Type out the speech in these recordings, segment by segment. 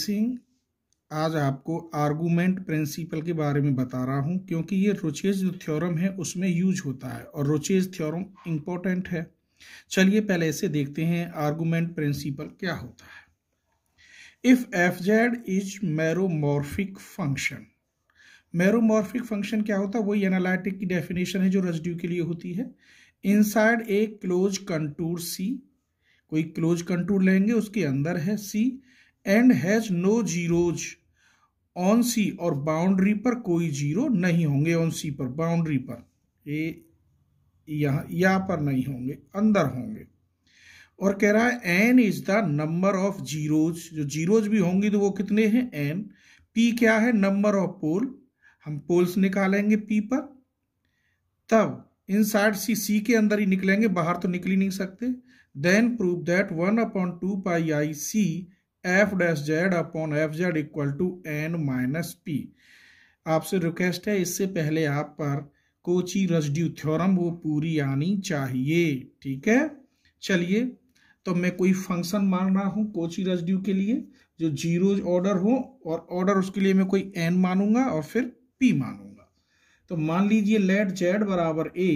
Servicing आज आपको argument principal के बारे में बता रहा हूँ क्योंकि ये रोचेज जो थ्योरम है उसमें यूज होता है और रोचेज थ्योरम इम्पोर्टेंट है चलिए पहले इसे देखते हैं आर्गुमेंट प्रिंसिपल क्या होता है if F Z is meromorphic function meromorphic function क्या होता है वही एनालिटिक की डेफिनेशन है जो रेजिड्यू के लिए होती है inside a close contour C कोई क्लोज कंटूर लेंगे उसके अंदर है C and has no zeros on C और बाउंड्री पर कोई जीरो नहीं होंगे ऑन सी पर बाउंड्री पर ये यहाँ यहाँ पर नहीं होंगे अंदर होंगे और कह रहा है N is the number of zeros जो जीरोज भी होंगी तो वो कितने हैं एन पी क्या है नंबर ऑफ पोल हम पोल्स निकालेंगे पी पर तब इन साइड सी सी के अंदर ही निकलेंगे बाहर तो निकल ही नहीं सकते then prove that one upon two pi I C F dash Z upon F Z equal to N minus P आपसे रिक्वेस्ट है इससे पहले आप पर कोची रजड्यू थ्योरम वो पूरी आनी चाहिए ठीक है चलिए तो मैं कोई फंक्शन मान रहा हूँ कोची रजड्यू के लिए जो जीरो ऑर्डर हो और ऑर्डर उसके लिए मैं कोई एन मानूंगा और फिर पी मानूंगा तो मान लीजिए लेट जेड बराबर a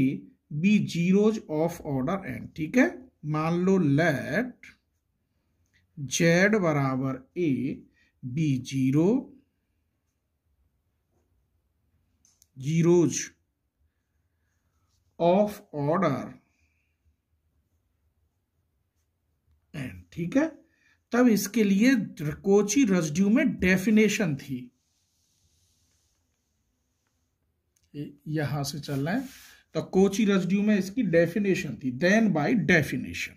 be zeros of order N ठीक है मान लो लेट जेड बराबर a be zero zeros of order and ठीक है तब इसके लिए कोची रजड्यू में डेफिनेशन थी यहां से चल रहा है तो कोची रजड्यू में इसकी डेफिनेशन थी देन बाय डेफिनेशन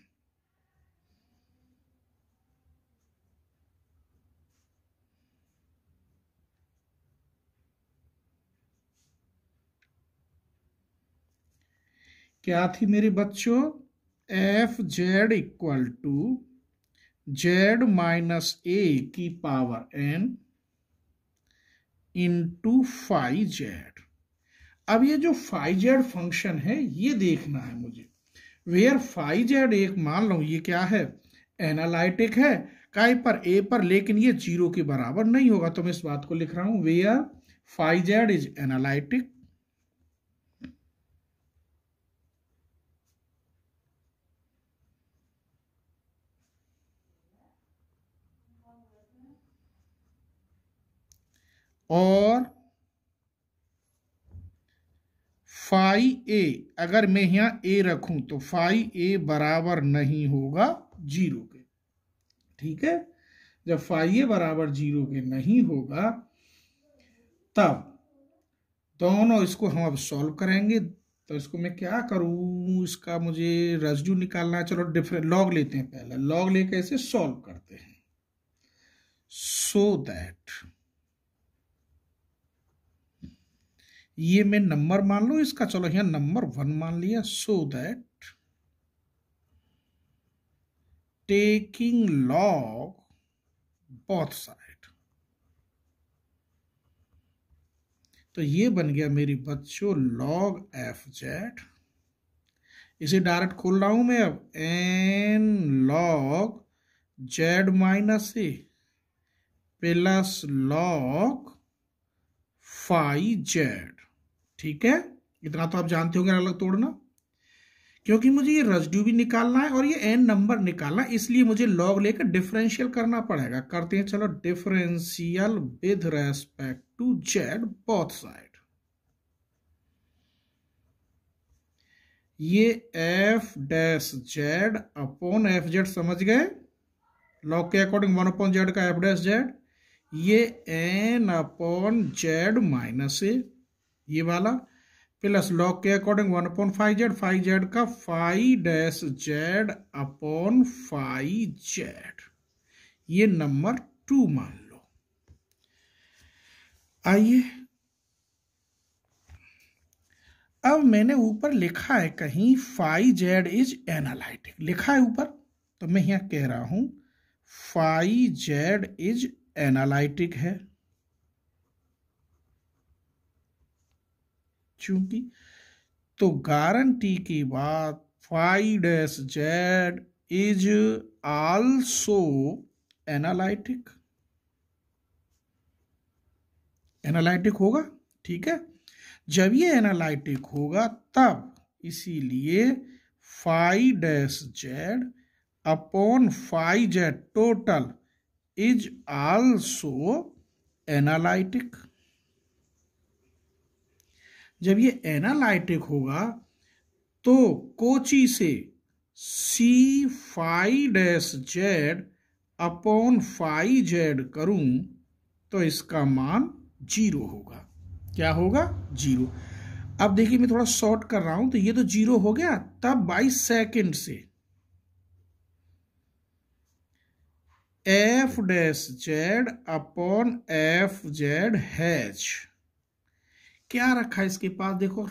क्या थी मेरे बच्चों F Z equal to Z minus A की power N into phi Z अब ये जो फाइव जेड फंक्शन है ये देखना है मुझे वेयर फाइव जेड एक मान लो ये क्या है एनालाइटिक है काई पर ए पर लेकिन ये जीरो के बराबर नहीं होगा तो मैं इस बात को लिख रहा हूं where phi Z is analytic और फाइ ए अगर मैं यहां ए रखूं तो फाइ ए बराबर नहीं होगा जीरो के ठीक है जब फाइ ए बराबर जीरो के नहीं होगा तब दोनों इसको हम अब सॉल्व करेंगे तो इसको मैं क्या करूं इसका मुझे रेजिड्यू निकालना है चलो डिफरेंट लॉग लेते हैं पहले लॉग लेकर इसे सॉल्व करते हैं सो so दैट ये मैं नंबर मान लू इसका चलो यहां नंबर वन मान लिया so that taking log both side तो ये बन गया मेरी बच्चों लॉग एफ जेड इसे डायरेक्ट खोल रहा हूं मैं अब N log Z minus A plus log phi Z ठीक है इतना तो आप जानते होंगे अलग तोड़ना क्योंकि मुझे ये रजड्यू भी निकालना है और ये एन नंबर निकालना इसलिए मुझे लॉग लेकर डिफरेंशियल करना पड़ेगा करते हैं चलो differential with respect to Z both side ये F dash Z upon F Z समझ गए लॉग के अकॉर्डिंग वन अपॉन जेड का एफ डैश जेड ये N upon Z minus A ये वाला प्लस लॉग के according one upon phi Z phi Z का phi dash Z upon phi Z ये नंबर टू मान लो आइए अब मैंने ऊपर लिखा है कहीं फाइव जेड इज एनालिटिक लिखा है ऊपर तो मैं यहां कह रहा हूं फाइव जेड इज एनालिटिक है चूंकि तो गारंटी के बाद phi dash Z is also analytic analytic होगा ठीक है जब ये एनालिटिक होगा तब इसीलिए phi dash Z upon phi Z total is also analytic जब ये एनालाइटिक होगा तो कोची से C phi dash Z upon phi Z करूं तो इसका मान जीरो होगा क्या होगा जीरो अब देखिए मैं थोड़ा शॉर्ट कर रहा हूं तो ये तो जीरो हो गया तब बाई सेकेंड से F dash Z upon F Z हैच क्या रखा है इसके पास देखो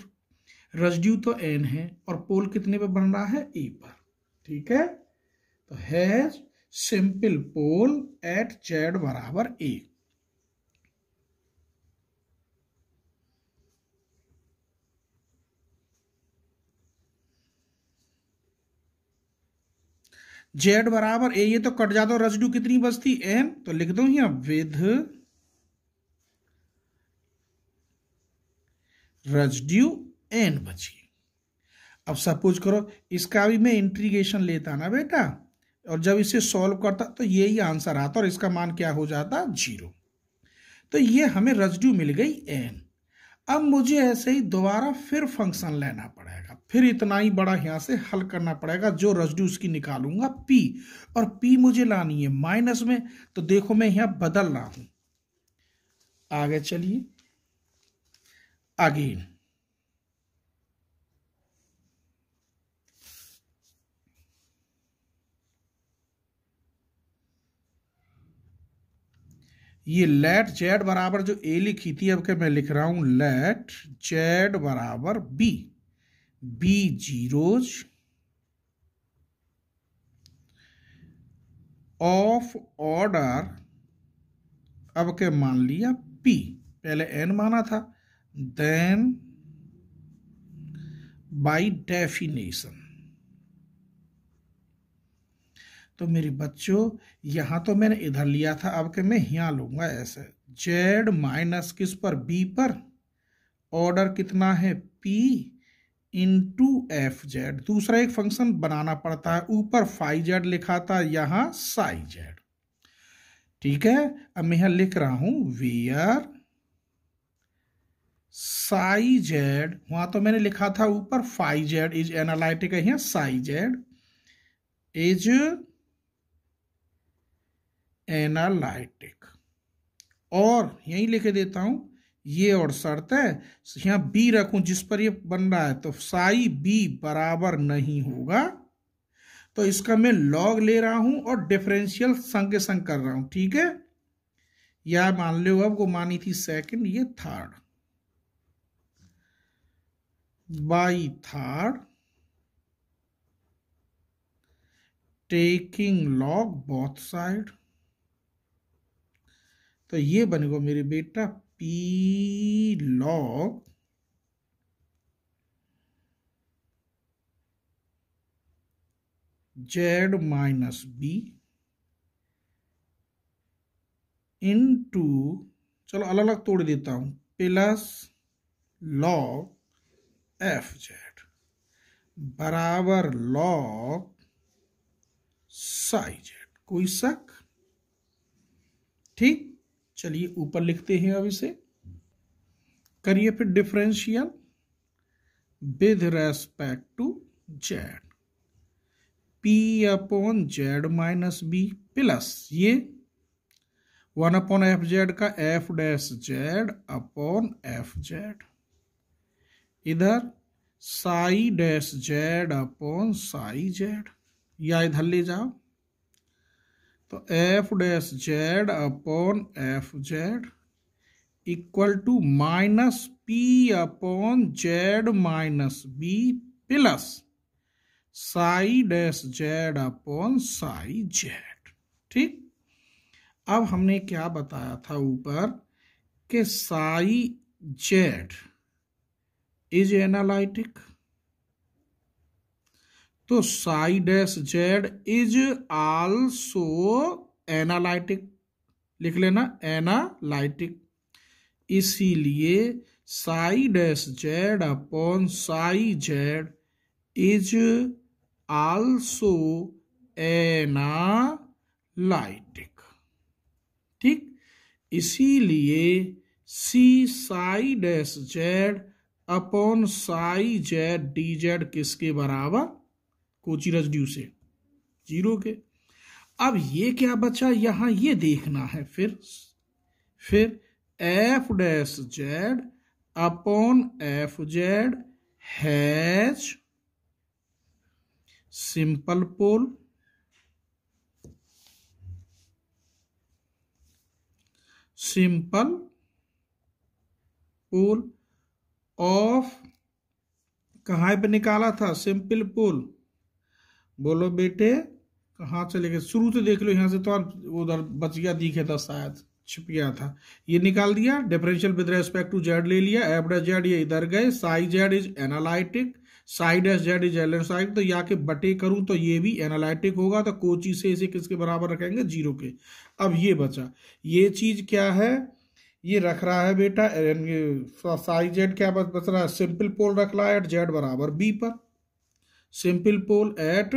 रजड्यू तो एन है और पोल कितने पे बन रहा है ई पर ठीक है तो है सिंपल पोल एट जेड बराबर ए जेड बराबर ए ये तो कट जाता रजडू कितनी बचती एन तो लिख दो यहां विध रजड्यू एन बची अब सपोज करो इसका भी मैं इंट्रीगेशन लेता ना बेटा और जब इसे सॉल्व करता तो यही आंसर आता और इसका मान क्या हो जाता जीरो तो ये हमें रजड्यू मिल गई एन अब मुझे ऐसे ही दोबारा फिर फंक्शन लेना पड़ेगा फिर इतना ही बड़ा यहाँ से हल करना पड़ेगा जो रजड्यू उसकी निकालूंगा पी और पी मुझे लानी है माइनस में तो देखो मैं यहाँ बदल रहा हूँ आगे चलिए again. ये लेट जेड बराबर जो ए लिखी थी अब के मैं लिख रहा हूं लेट जेड बराबर B be zeros of order अब के मान लिया पी पहले एन माना था then by definition तो मेरे बच्चों यहां तो मैंने इधर लिया था अब के मैं यहां लूंगा ऐसे जेड माइनस किस पर बी पर ऑर्डर कितना है P into F Z दूसरा एक फंक्शन बनाना पड़ता है ऊपर फाइव जेड लिखा था यहां साई जेड ठीक है अब मैं यहां लिख रहा हूं वी आर साई जेड वहां तो मैंने लिखा था ऊपर फाइव जेड इज एनालिटिक है साई जेड इज एनालिटिक और यही लिख देता हूं ये और शर्त है यहां बी रखूं जिस पर ये बन रहा है तो साई बी बराबर नहीं होगा तो इसका मैं लॉग ले रहा हूं और डिफरेंशियल संग संग कर रहा हूं ठीक है या मान लो अब वो मानी थी सेकंड ये third by third taking log both side तो ये बनेगा मेरे बेटा P log Z minus B into चलो अलग अलग तोड़ देता हूं प्लस लॉग एफ जेड बराबर लॉग साई जेड कोई शक ठीक चलिए ऊपर लिखते हैं अब इसे करिए फिर differential with respect to Z P upon Z minus B plus ये वन अपॉन एफ जेड का F dash Z upon F Z इधर psi dash Z upon psi Z या इधर ले जाओ तो F dash Z upon F Z equal to minus P upon Z minus B plus psi dash Z upon psi Z ठीक अब हमने क्या बताया था ऊपर कि साई जेड इज एनालिटिक तो psi dash Z is also analytic लिख लेना एनालिटिक इसीलिए psi dash Z upon psi Z is also analytic ठीक इसीलिए C psi dash Z upon psi Z D Z किसके बराबर कोची रजड्यू से जीरो के अब ये क्या बचा यहां ये देखना है फिर फिर F dash Z upon F Z हैच simple pole simple pole of कहाँ पे निकाला था सिंपल पुल बोलो बेटे कहाँ चले गए शुरू से देख लो यहाँ से तो उधर बच गया दिखे था शायद छिप गया था ये निकाल दिया differential with respect to Z ले लिया एबडा जेड ये इधर गए psi Z is analytic side एस जेड इज एल साइड तो या के बटे करूं तो ये भी एनालिटिक होगा तो कोची से इसे किसके बराबर रखेंगे जीरो के अब ये बचा ये चीज क्या है ये रख रहा है बेटा साई जेड क्या बस बच रहा है सिंपल पोल रख रहा है एट जेड बराबर बी पर simple pole at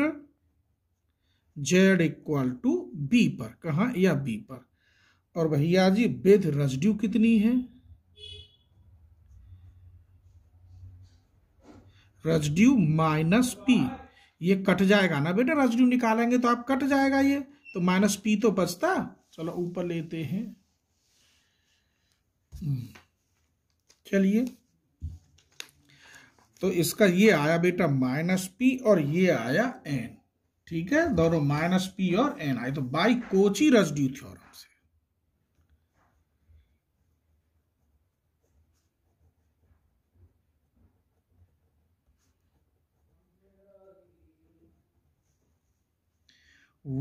Z equal to B पर कहा या बी पर और भैया जी बेद रजड्यू कितनी है रजड्यू माइनस पी ये कट जाएगा ना बेटा रजड्यू निकालेंगे तो आप कट जाएगा ये तो माइनस पी तो बचता चलो ऊपर लेते हैं हम्म। चलिए तो इसका ये आया बेटा माइनस पी और ये आया एन ठीक है दोनों माइनस पी और एन आए तो by Cauchy residue theorem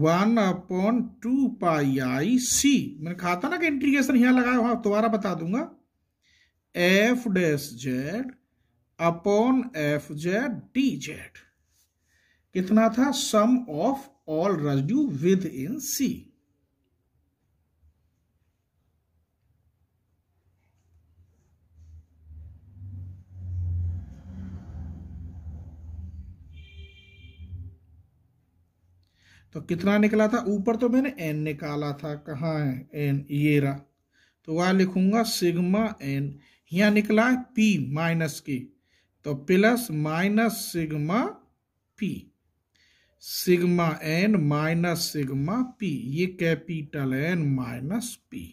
one upon two pi I C मैंने कहा था ना कि इंटीग्रेशन यहां लगाया हुआ दोबारा बता दूंगा F dash Z upon F Z D Z कितना था sum of all residue within C तो कितना निकला था ऊपर तो मैंने एन निकाला था कहाँ है एन ये रहा तो वह लिखूंगा सिग्मा एन यहाँ निकला है पी माइनस के तो plus minus sigma P sigma N minus sigma P ये कैपिटल एन माइनस पी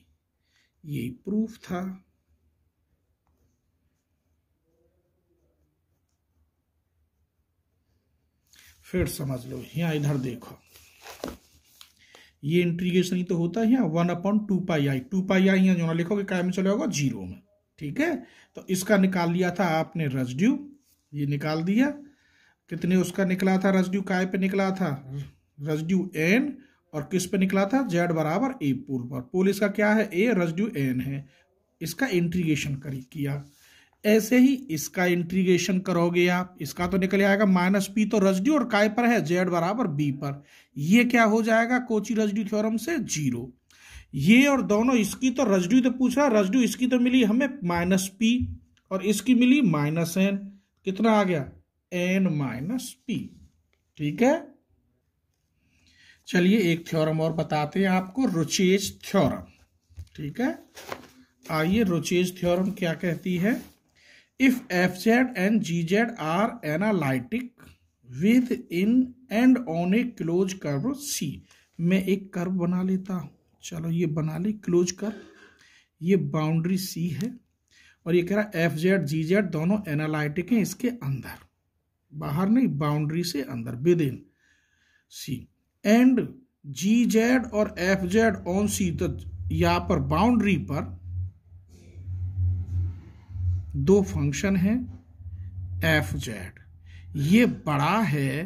ये प्रूफ था फिर समझ लो यहाँ इधर देखो ये इंटीग्रेशन ही तो होता है यहाँ one upon two pi I two pi I यहाँ जो ना लिखोगे क्या में चले होगा जीरो में ठीक है तो इसका निकाल लिया था आपने रजड्यू ये निकाल दिया कितने उसका निकला था रजड्यू काय पे निकला था रजड्यू एन और किस पे निकला था जेड बराबर ए पोल पर पोल इसका क्या है ए रजड्यू एन है इसका इंटीग्रेशन करी किया ऐसे ही इसका इंट्रीगेशन करोगे आप इसका तो निकल आएगा माइनस पी तो रजड्यू और काय पर है जेड बराबर बी पर ये क्या हो जाएगा कोची रजड्यू थ्योरम से जीरो ये और दोनों इसकी तो रजड्यू तो पूछ रहा रजड्यू इसकी तो मिली हमें माइनस पी और इसकी मिली माइनस एन कितना आ गया एन माइनस पी ठीक है चलिए एक थ्योरम और बताते हैं आपको रुचेज थ्योरम ठीक है आइए रुचेज थ्योरम क्या कहती है if F Z and G Z are analytic within and on a close curve C मैं एक कर्व बना लेता हूँ चलो ये बना ली क्लोज कर्व ये बाउंड्री सी है और ये कह रहा है एफ जेड जी जेड दोनों एनालाइटिक हैं इसके अंदर बाहर नहीं बाउंड्री से अंदर within C and G Z और एफ जेड ऑन सी तो यहाँ पर बाउंड्री पर दो फंक्शन हैं एफ जेड ये बड़ा है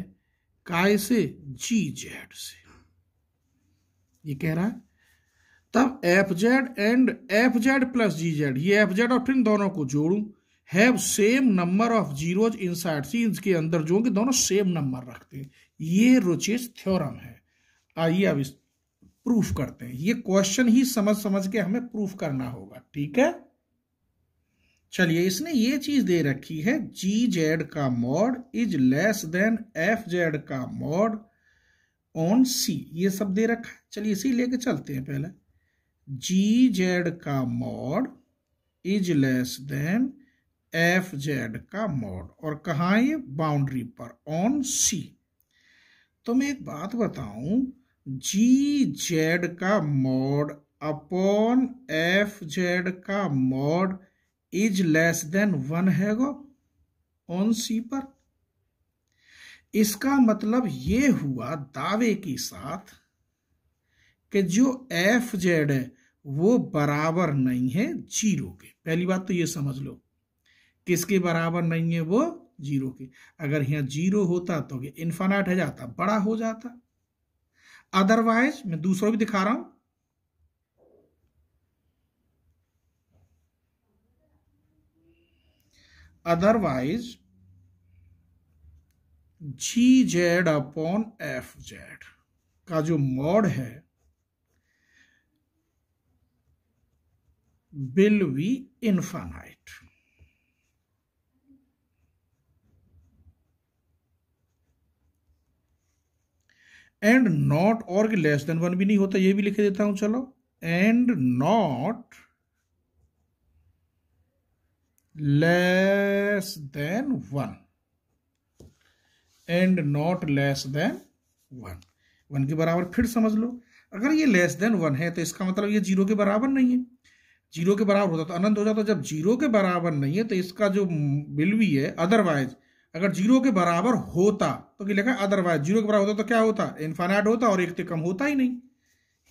काय से जी जेड से ये कह रहा है तब F Z and F Z plus G Z ये एफ जेड और फिर दोनों को जोड़ू have same number of zeros inside C इनके अंदर जो कि दोनों सेम नंबर रखते हैं ये रोचेस थ्योरम है आइए अब इस प्रूफ करते हैं ये क्वेश्चन ही समझ समझ के हमें प्रूफ करना होगा ठीक है चलिए इसने ये चीज दे रखी है जी जेड का mod is less than F Z का मॉड ऑन सी ये सब दे रखा है चलिए इसी लेके चलते हैं पहले जी जेड का mod is less than F Z का मॉड और कहा ये बाउंड्री पर ऑन सी तो मैं एक बात बताऊं जी जेड का मॉड अपॉन एफ जेड का mod is less than one हैगो ऑन सी पर इसका मतलब ये हुआ दावे के साथ कि जो एफ जेड है वो बराबर नहीं है जीरो के पहली बात तो ये समझ लो किसके बराबर नहीं है वो जीरो के अगर यहां जीरो होता तो ये इन्फानाइट है जाता बड़ा हो जाता अदरवाइज मैं दूसरों भी दिखा रहा हूं otherwise G Z upon F Z का जो मॉड है will be infinite and not और लेस देन वन भी नहीं होता ये भी लिख देता हूं चलो and not less than 1 and not less than one one के बराबर फिर समझ लो अगर ये लेस देन वन है तो इसका मतलब ये जीरो के बराबर नहीं है जीरो के बराबर होता तो अनंत हो जाता जब जीरो के बराबर नहीं है तो इसका जो बिलवी है अदरवाइज अगर जीरो के बराबर होता तो लिखा अदरवाइज जीरो के बराबर होता तो क्या होता इन्फानाइट होता और एक तो कम होता ही नहीं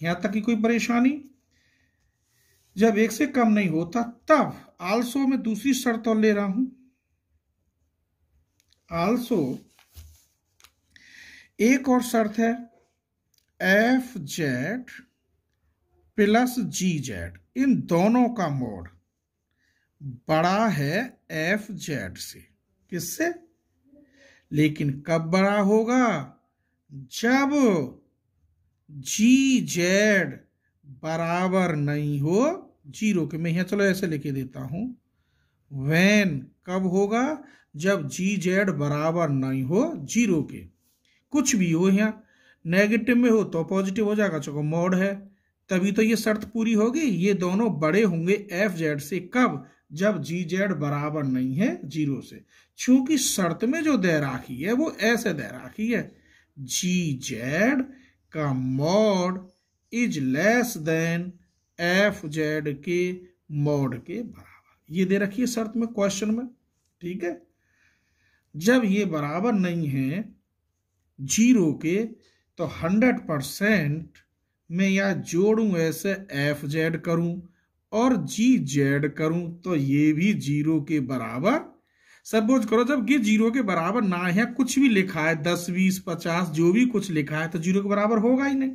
यहाँ तक की कोई परेशानी जब एक से कम नहीं होता तब आलसो में दूसरी शर्त और ले रहा हूं आलसो एक और शर्त है F Z plus G Z इन दोनों का मोड बड़ा है एफ जेड से किससे लेकिन कब बड़ा होगा जब जी जेड बराबर नहीं हो जीरो के मैं यहाँ चलो ऐसे लिखे देता हूँ वैन कब होगा जब जी जेड बराबर नहीं हो जीरो के कुछ भी हो यहाँ नेगेटिव में हो तो पॉजिटिव हो जाएगा चलो मोड है तभी तो ये शर्त पूरी होगी ये दोनों बड़े होंगे एफ जेड से कब जब जी जेड बराबर नहीं है जीरो से क्योंकि शर्त में जो दे राखी है वो ऐसे दे राखी है जी जेड का mod is less than F Z के मोड के बराबर ये दे रखी है शर्त में क्वेश्चन में ठीक है जब ये बराबर नहीं है जीरो के तो हंड्रेड परसेंट मैं या जोड़ू ऐसे एफ जेड करूं और जी जेड करूं तो ये भी जीरो के बराबर सपोज करो जब ये जीरो के बराबर ना है कुछ भी लिखा है दस बीस पचास जो भी कुछ लिखा है तो जीरो के बराबर होगा ही नहीं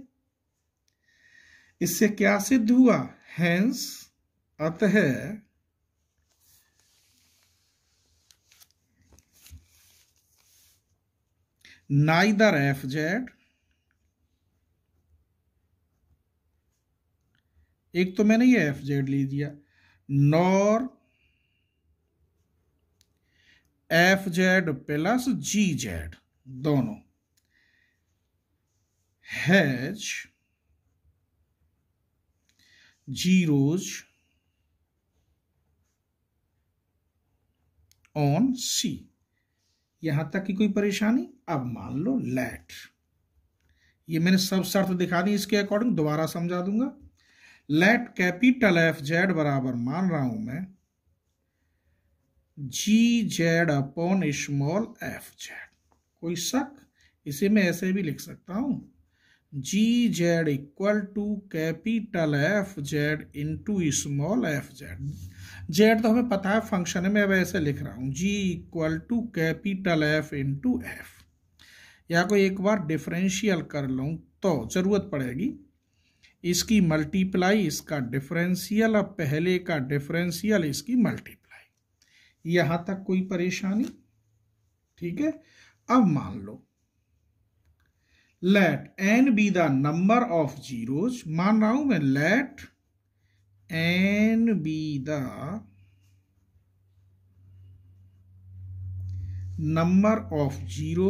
इससे क्या सिद्ध हुआ हैंस अतः है, नाइदर एफ जेड एक तो मैंने ये एफ जेड ले दिया nor F Z plus G Z दोनों हैज zeros ऑन सी यहां तक की कोई परेशानी अब मान लो लेट ये मैंने सब शर्त दिखा दी इसके अकॉर्डिंग दोबारा समझा दूंगा लेट कैपिटल एफ जेड बराबर मान रहा हूं मैं G Z upon small F Z कोई शक इसे मैं ऐसे भी लिख सकता हूं G Z equal to capital F Z into small F Z Z तो हमें पता है फंक्शन है मैं अब ऐसे लिख रहा हूँ G equal to capital F into F या को एक बार डिफरेंशियल कर लूँ तो ज़रूरत पड़ेगी इसकी मल्टीप्लाई इसका डिफरेंशियल अब पहले का डिफरेंशियल इसकी मल्टीप्लाई यहाँ तक कोई परेशानी ठीक है अब मान लो let N be the number of zeros मान रहा हूं मैं let N be the number of zero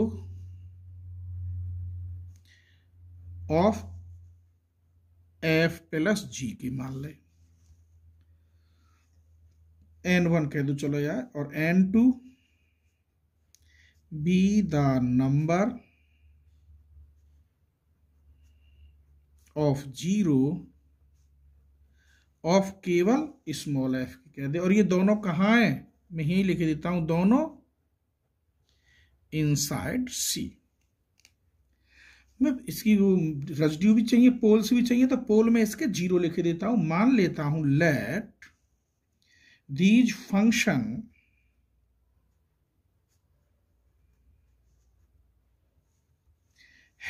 of F plus G की मान ले एन वन कह दो चलो यार और N two be the number of zero of केवल स्मॉल एफ कह दे और ये दोनों कहाँ हैं मैं यही लिख देता हूं दोनों इन साइड सी मैं इसकी वो रजड्यू भी चाहिए पोल्स भी चाहिए तो पोल में इसके जीरो लिख देता हूं मान लेता हूं let these function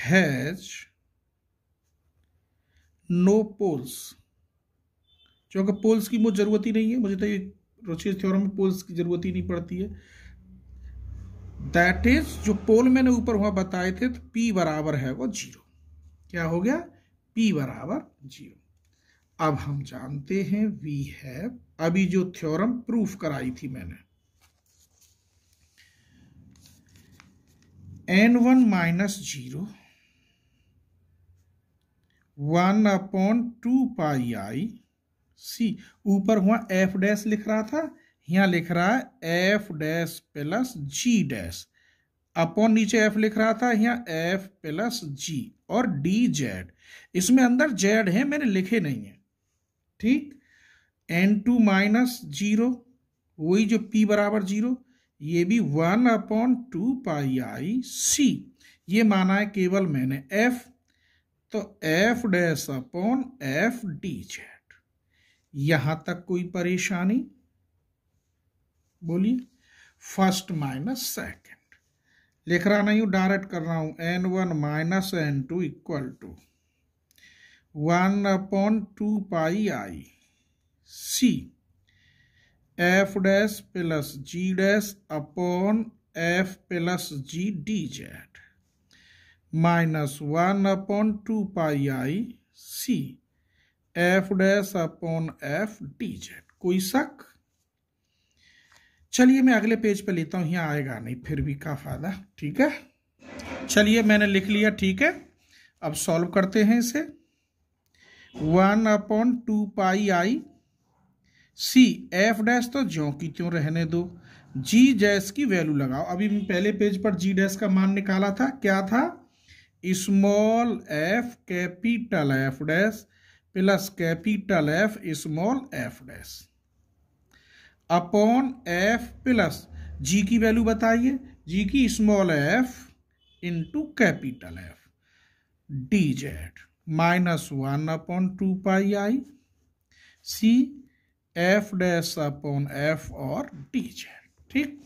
has no poles क्योंकि पोल्स की मुझे ज़रूरत ही नहीं है मुझे तो ये रोचेज थ्योरम में पोल्स की ज़रूरत ही नहीं पड़ती है दैट इज जो पोल मैंने ऊपर हुआ बताए थे तो पी बराबर है वो जीरो क्या हो गया पी बराबर जीरो अब हम जानते हैं वी है अभी जो थ्योरम प्रूफ कराई थी मैंने N one minus zero one upon two pi I C ऊपर हुआ एफ डैश लिख रहा था यहाँ लिख रहा है F dash plus G dash upon नीचे एफ लिख रहा था यहाँ एफ प्लस जी और डी जेड इसमें अंदर जेड है मैंने लिखे नहीं है ठीक एन टू माइनस जीरो वही जो पी बराबर जीरो ये भी one upon two pi I C ये माना है केवल मैंने एफ तो F dash upon F D Z यहां तक कोई परेशानी बोलिए फर्स्ट माइनस सेकंड लिख रहा नहीं हूं डायरेक्ट कर रहा हूं N one minus N two equal to one upon two pi I C F dash plus G dash upon F plus G D Z minus one upon two pi I C F dash upon F D Z कोई शक चलिए मैं अगले page पर लेता हूं यहां आएगा नहीं फिर भी का फायदा ठीक है चलिए मैंने लिख लिया ठीक है अब सॉल्व करते हैं इसे one upon two pi I C F dash तो जो की त्यों रहने दो जी डैश की वैल्यू लगाओ अभी पहले पेज पर जी डैश का मान निकाला था क्या था small F capital F dash plus capital F small F dash upon F plus G की वैल्यू बताइए जी की small F into capital F D Z minus one upon two pi I C F dash upon F और D Z ठीक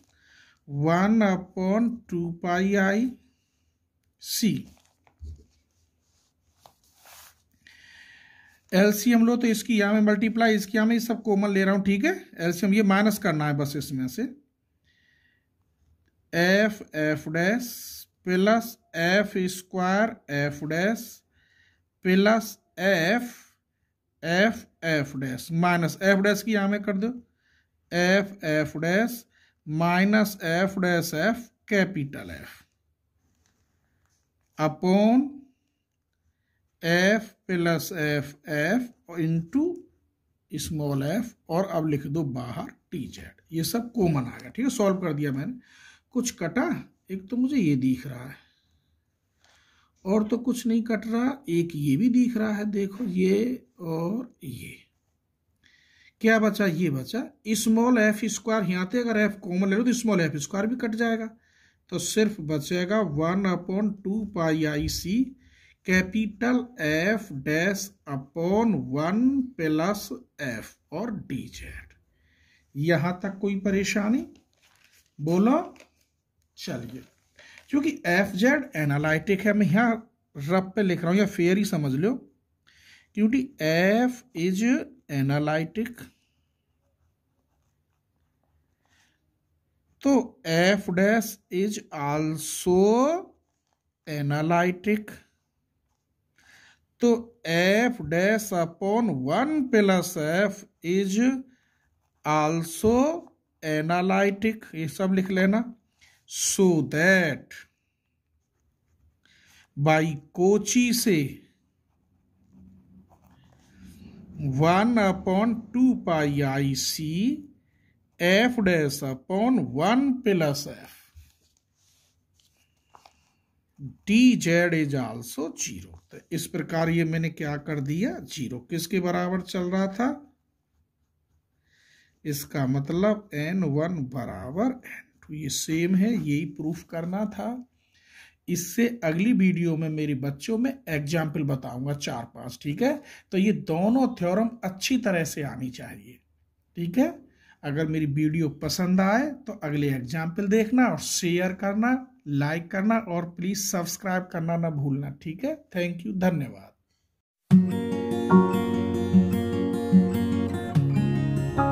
one upon two pi I C LCM लो तो इसकी यहाँ में मल्टीप्लाई इसकी यहाँ में सब कॉमन ले रहा हूँ ठीक है एलसीएम ये माइनस करना है बस इसमें से F F dash plus F square F dash plus F F F dash minus F dash की यहाँ में कर दो F F dash minus F dash F capital F upon F plus F F into small F और अब लिख दो बाहर टी जेड ये सब कॉमन आ गया ठीक है सॉल्व कर दिया मैंने कुछ कटा एक तो मुझे ये दिख रहा है और तो कुछ नहीं कट रहा एक ये भी दिख रहा है देखो ये और ये क्या बचा ये बचा स्मॉल एफ स्क्वायर यहाँ थे अगर एफ कॉमन ले लो तो स्मॉल एफ स्क्वायर भी कट जाएगा तो सिर्फ बचेगा one upon two pi I C capital F dash upon one plus F और डी जेड यहां तक कोई परेशानी बोलो चलिए क्योंकि एफ जेड एनालिटिक है मैं यहां रब पे लिख रहा हूं या फेयर ही समझ लो क्योंकि एफ इज एनालिटिक तो F dash is also analytic तो F dash upon one plus F is also analytic ये सब लिख लेना सो दैट बाई कोची से one upon two pi I C F dash upon one plus F D Z is also zero तो इस प्रकार ये मैंने क्या कर दिया जीरो किसके बराबर चल रहा था इसका मतलब एन वन बराबर एन टू ये सेम है यही प्रूफ करना था इससे अगली वीडियो में मेरे बच्चों में एग्जाम्पल बताऊंगा चार पांच ठीक है तो ये दोनों थ्योरम अच्छी तरह से आनी चाहिए ठीक है अगर मेरी वीडियो पसंद आए तो अगले एग्जाम्पल देखना और शेयर करना लाइक करना और प्लीज़ सब्सक्राइब करना ना भूलना ठीक है थैंक यू धन्यवाद